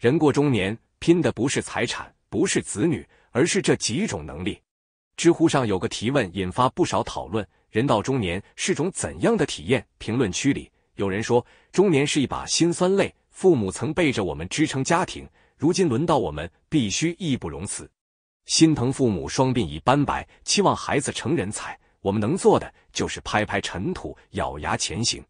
人过中年，拼的不是财产，不是子女，而是这几种能力。知乎上有个提问引发不少讨论：人到中年是种怎样的体验？评论区里有人说，中年是一把辛酸泪，父母曾背着我们支撑家庭，如今轮到我们，必须义不容辞。心疼父母双鬓已斑白，期望孩子成人才，我们能做的就是拍拍尘土，咬牙前行。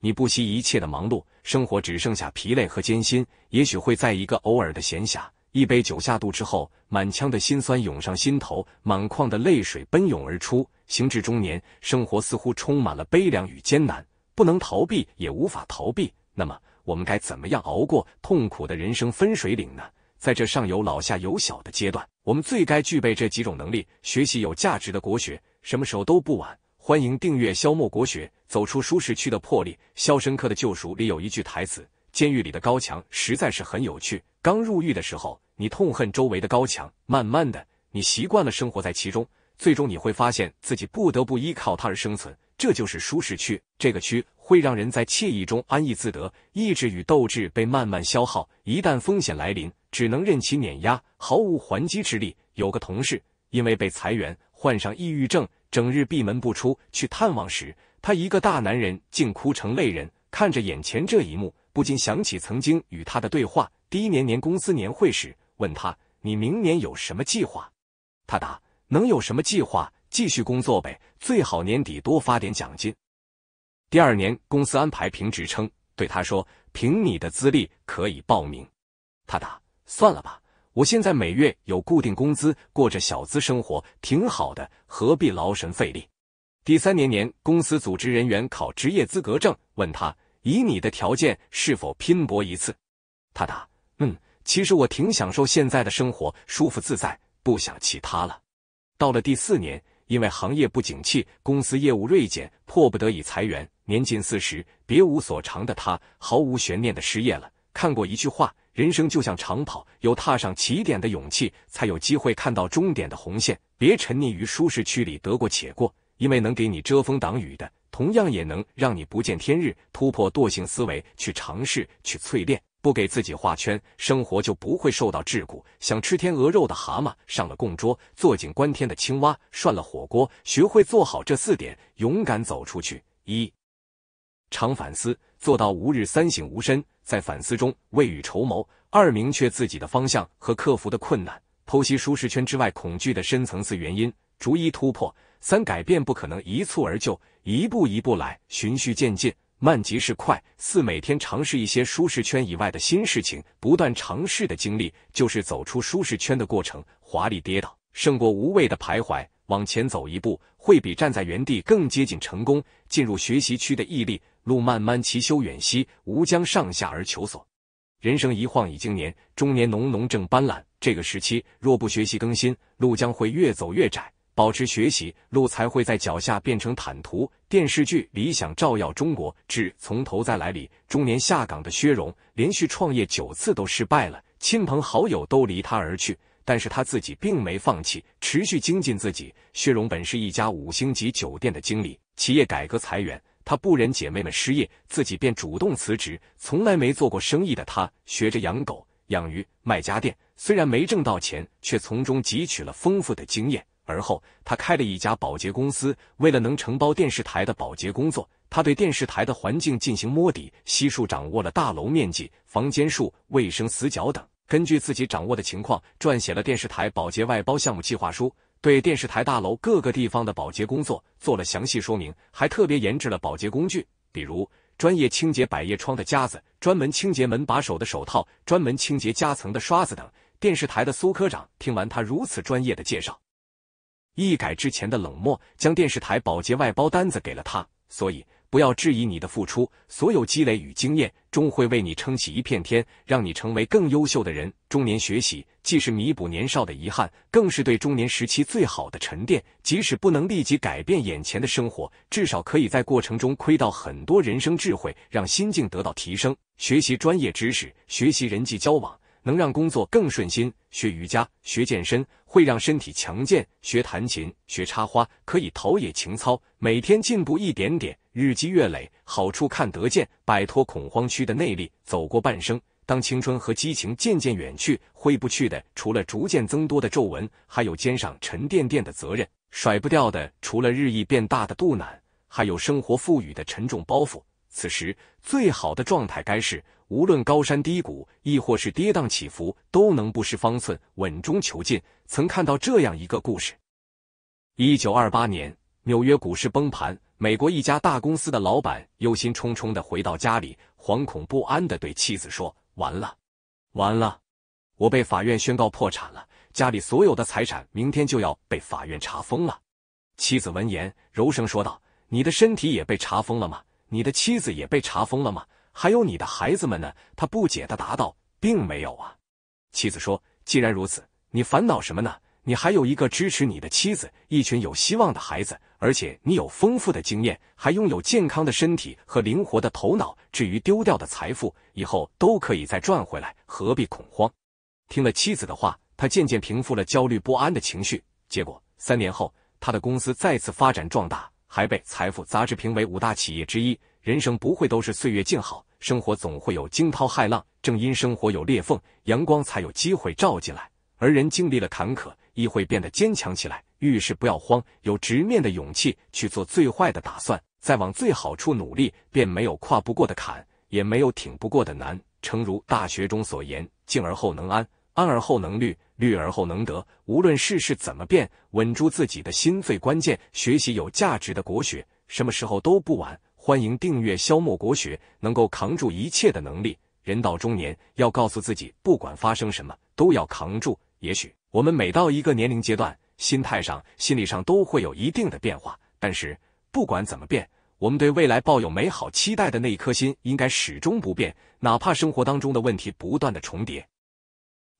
你不惜一切的忙碌，生活只剩下疲累和艰辛。也许会在一个偶尔的闲暇，一杯酒下肚之后，满腔的心酸涌上心头，满眶的泪水奔涌而出。行至中年，生活似乎充满了悲凉与艰难，不能逃避，也无法逃避。那么，我们该怎么样熬过痛苦的人生分水岭呢？在这上有老下有小的阶段，我们最该具备这几种能力：学习有价值的国学，什么时候都不晚。欢迎订阅《萧默国学》，走出舒适区的魄力。《肖申克的救赎》里有一句台词：“监狱里的高墙实在是很有趣。”刚入狱的时候，你痛恨周围的高墙，慢慢的，你习惯了生活在其中，最终你会发现自己不得不依靠它而生存。这就是舒适区，这个区会让人在惬意中安逸自得，意志与斗志被慢慢消耗。一旦风险来临，只能任其碾压，毫无还击之力。有个同事因为被裁员，患上抑郁症。整日闭门不出，去探望时，他一个大男人竟哭成泪人。看着眼前这一幕，不禁想起曾经与他的对话：第一年年公司年会时，问他你明年有什么计划？他答：能有什么计划，继续工作呗，最好年底多发点奖金。第二年公司安排评职称，对他说：凭你的资历可以报名。他答：算了吧。我现在每月有固定工资，过着小资生活，挺好的，何必劳神费力？第三年年，公司组织人员考职业资格证，问他以你的条件是否拼搏一次？他答：嗯，其实我挺享受现在的生活，舒服自在，不想其他了。到了第四年，因为行业不景气，公司业务锐减，迫不得已裁员，年近四十，别无所长的他，毫无悬念的失业了。看过一句话，人生就像长跑，有踏上起点的勇气，才有机会看到终点的红线。别沉溺于舒适区里得过且过，因为能给你遮风挡雨的，同样也能让你不见天日。突破惰性思维，去尝试，去淬炼，不给自己画圈，生活就不会受到桎梏。想吃天鹅肉的蛤蟆，上了供桌；坐井观天的青蛙，涮了火锅。学会做好这四点，勇敢走出去。一，常反思，做到吾日三省吾身。在反思中未雨绸缪；二，明确自己的方向和克服的困难，剖析舒适圈之外恐惧的深层次原因，逐一突破；三，改变不可能一蹴而就，一步一步来，循序渐进，慢即是快；四，每天尝试一些舒适圈以外的新事情，不断尝试的经历就是走出舒适圈的过程。华丽跌倒胜过无谓的徘徊，往前走一步会比站在原地更接近成功。进入学习区的毅力。路漫漫其修远兮，吾将上下而求索。人生一晃已经年，中年浓浓正斑斓。这个时期，若不学习更新，路将会越走越窄。保持学习，路才会在脚下变成坦途。电视剧《理想照耀中国》之《从头再来》里，中年下岗的薛荣，连续创业九次都失败了，亲朋好友都离他而去，但是他自己并没放弃，持续精进自己。薛荣本是一家五星级酒店的经理，企业改革裁员。他不忍姐妹们失业，自己便主动辞职。从来没做过生意的他，学着养狗、养鱼、卖家电。虽然没挣到钱，却从中汲取了丰富的经验。而后，他开了一家保洁公司。为了能承包电视台的保洁工作，他对电视台的环境进行摸底，悉数掌握了大楼面积、房间数、卫生死角等。根据自己掌握的情况，撰写了电视台保洁外包项目计划书。对电视台大楼各个地方的保洁工作做了详细说明，还特别研制了保洁工具，比如专业清洁百叶窗的夹子、专门清洁门把手的手套、专门清洁夹层的刷子等。电视台的苏科长听完他如此专业的介绍，一改之前的冷漠，将电视台保洁外包单子给了他。所以。不要质疑你的付出，所有积累与经验终会为你撑起一片天，让你成为更优秀的人。中年学习既是弥补年少的遗憾，更是对中年时期最好的沉淀。即使不能立即改变眼前的生活，至少可以在过程中窥到很多人生智慧，让心境得到提升。学习专业知识，学习人际交往。能让工作更顺心，学瑜伽、学健身会让身体强健；学弹琴、学插花可以陶冶情操。每天进步一点点，日积月累，好处看得见。摆脱恐慌区的内力，走过半生。当青春和激情渐渐远去，挥不去的除了逐渐增多的皱纹，还有肩上沉甸甸的责任；甩不掉的除了日益变大的肚腩，还有生活赋予的沉重包袱。此时最好的状态，该是无论高山低谷，亦或是跌宕起伏，都能不失方寸，稳中求进。曾看到这样一个故事：一九二八年，纽约股市崩盘，美国一家大公司的老板忧心忡忡的回到家里，惶恐不安的对妻子说：“完了，完了，我被法院宣告破产了，家里所有的财产明天就要被法院查封了。”妻子闻言，柔声说道：“你的身体也被查封了吗？”你的妻子也被查封了吗？还有你的孩子们呢？他不解的答道，并没有啊。妻子说，既然如此，你烦恼什么呢？你还有一个支持你的妻子，一群有希望的孩子，而且你有丰富的经验，还拥有健康的身体和灵活的头脑。至于丢掉的财富，以后都可以再赚回来，何必恐慌？听了妻子的话，他渐渐平复了焦虑不安的情绪。结果，三年后，他的公司再次发展壮大。还被《财富》杂志评为五大企业之一。人生不会都是岁月静好，生活总会有惊涛骇浪。正因生活有裂缝，阳光才有机会照进来。而人经历了坎坷，亦会变得坚强起来。遇事不要慌，有直面的勇气，去做最坏的打算，再往最好处努力，便没有跨不过的坎，也没有挺不过的难。诚如大学中所言：静而后能安，安而后能虑。虑而后能得，无论世事怎么变，稳住自己的心最关键。学习有价值的国学，什么时候都不晚。欢迎订阅消磨国学，能够扛住一切的能力。人到中年，要告诉自己，不管发生什么，都要扛住。也许我们每到一个年龄阶段，心态上、心理上都会有一定的变化，但是不管怎么变，我们对未来抱有美好期待的那一颗心，应该始终不变。哪怕生活当中的问题不断的重叠。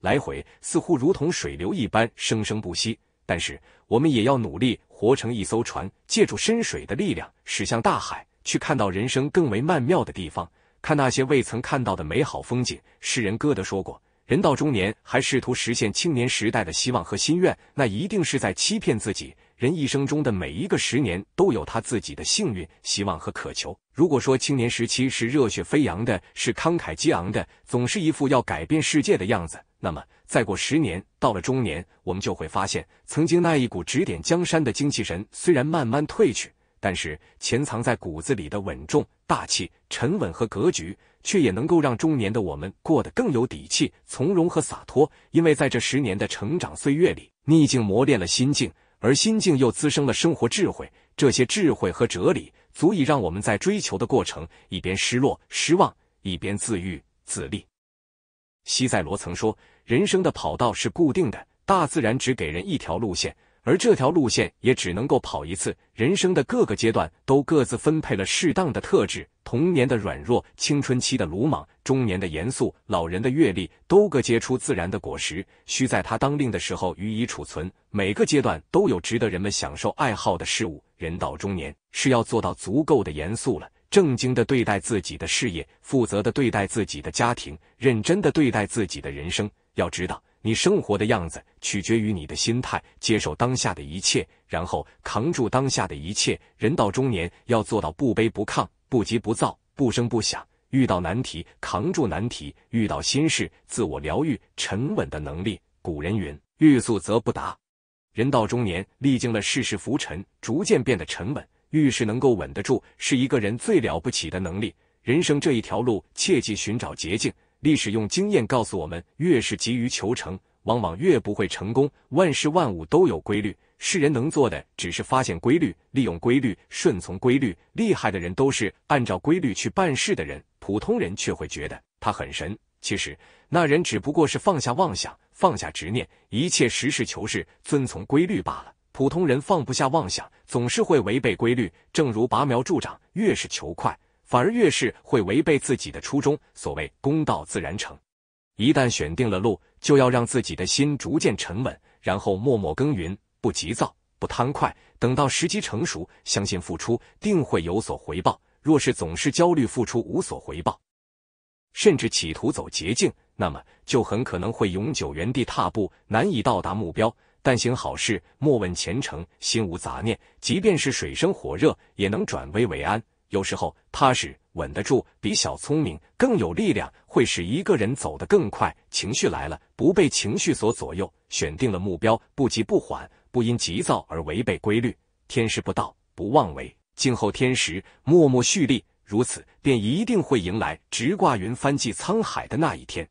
来回似乎如同水流一般生生不息，但是我们也要努力活成一艘船，借助深水的力量，驶向大海，去看到人生更为曼妙的地方，看那些未曾看到的美好风景。诗人歌德说过：“人到中年还试图实现青年时代的希望和心愿，那一定是在欺骗自己。”人一生中的每一个十年都有他自己的幸运、希望和渴求。如果说青年时期是热血飞扬的，是慷慨激昂的，总是一副要改变世界的样子。那么，再过十年，到了中年，我们就会发现，曾经那一股指点江山的精气神虽然慢慢褪去，但是潜藏在骨子里的稳重、大气、沉稳和格局，却也能够让中年的我们过得更有底气、从容和洒脱。因为在这十年的成长岁月里，逆境磨练了心境，而心境又滋生了生活智慧。这些智慧和哲理，足以让我们在追求的过程一边失落、失望，一边自愈、自立。西塞罗曾说：“人生的跑道是固定的，大自然只给人一条路线，而这条路线也只能够跑一次。人生的各个阶段都各自分配了适当的特质，童年的软弱，青春期的鲁莽，中年的严肃，老人的阅历，都各结出自然的果实，需在他当令的时候予以储存。每个阶段都有值得人们享受爱好的事物。人到中年是要做到足够的严肃了。”正经的对待自己的事业，负责的对待自己的家庭，认真的对待自己的人生。要知道，你生活的样子取决于你的心态。接受当下的一切，然后扛住当下的一切。人到中年，要做到不卑不亢，不急不躁，不声不响。遇到难题，扛住难题；遇到心事，自我疗愈。沉稳的能力。古人云：“欲速则不达。”人到中年，历经了世事浮沉，逐渐变得沉稳。遇事能够稳得住，是一个人最了不起的能力。人生这一条路，切记寻找捷径。历史用经验告诉我们，越是急于求成，往往越不会成功。万事万物都有规律，世人能做的只是发现规律、利用规律、顺从规律。厉害的人都是按照规律去办事的人，普通人却会觉得他很神。其实，那人只不过是放下妄想、放下执念，一切实事求是，遵从规律罢了。普通人放不下妄想，总是会违背规律。正如拔苗助长，越是求快，反而越是会违背自己的初衷。所谓公道自然成，一旦选定了路，就要让自己的心逐渐沉稳，然后默默耕耘，不急躁，不贪快。等到时机成熟，相信付出定会有所回报。若是总是焦虑付出无所回报，甚至企图走捷径，那么就很可能会永久原地踏步，难以到达目标。但行好事，莫问前程。心无杂念，即便是水深火热，也能转危为安。有时候踏实稳得住，比小聪明更有力量，会使一个人走得更快。情绪来了，不被情绪所左右。选定了目标，不急不缓，不因急躁而违背规律。天时不到，不妄为，静候天时，默默蓄力。如此，便一定会迎来直挂云帆济沧海的那一天。